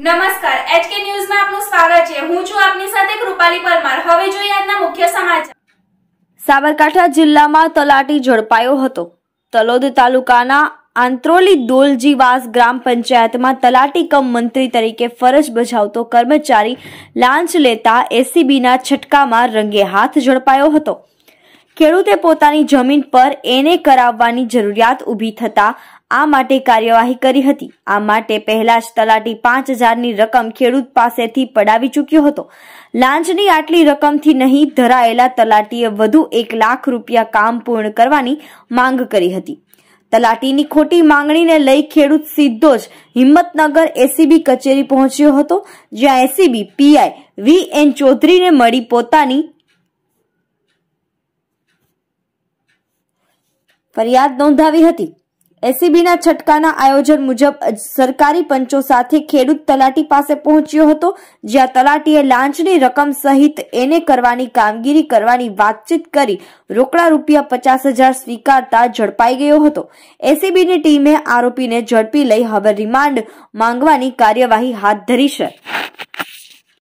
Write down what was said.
નમસ્કાર એચકે ન્યૂઝમાં આપનું સ્વાગત છે હું છું આપની સાથે કૃપાલી પરમાર હવે જોઈએ આજના મુખ્ય સમાચાર સાબરકાંઠા જિલ્લામાં તલાટી ઝડપાયો હતો તલોદ તાલુકાના આંત્રોલી દોલજીવાસ ગ્રામ પંચાયતમાં તલાટી કમ મંત્રી તરીકે ફરજ બજાવતો કર્મચારી લાંચ લેતા એસીબીના છટકામાં રંગે હાથ ઝડપાયો હતો ખેડૂતે પોતાની જમીન પર એને કરાવવાની જરૂરિયાત ઊભી થતા આ માટે કાર્યવાહી કરી હતી આ માટે પહેલા જ તલાટી પાંચ હજારની રકમ ખેડૂત પાસેથી પડાવી ચૂક્યો હતો લાંચની આટલી રકમથી નહીં ધરાયેલા તલાટીએ વધુ એક લાખ રૂપિયા કામ પૂર્ણ કરવાની માંગ કરી હતી તલાટીની ખોટી માંગણીને લઈ ખેડૂત સીધો જ હિંમતનગર એસીબી કચેરી પહોંચ્યો હતો જ્યાં એસીબી પીઆઈ વી એન ચૌધરીને મળી પોતાની ફરિયાદ નોંધાવી હતી એસીબીના છટકાના આયોજન મુજબ સરકારી પંચો સાથે ખેડૂત તલાટી પાસે પહોંચ્યો હતો જ્યાં તલાટીએ લાંચની રકમ સહિત એને કરવાની કામગીરી કરવાની વાતચીત કરી રોકડા રૂપિયા પચાસ હજાર સ્વીકારતા ઝડપાઈ ગયો હતો એસીબીની ટીમે આરોપીને ઝડપી લઈ હવે રિમાન્ડ માંગવાની કાર્યવાહી હાથ ધરી છે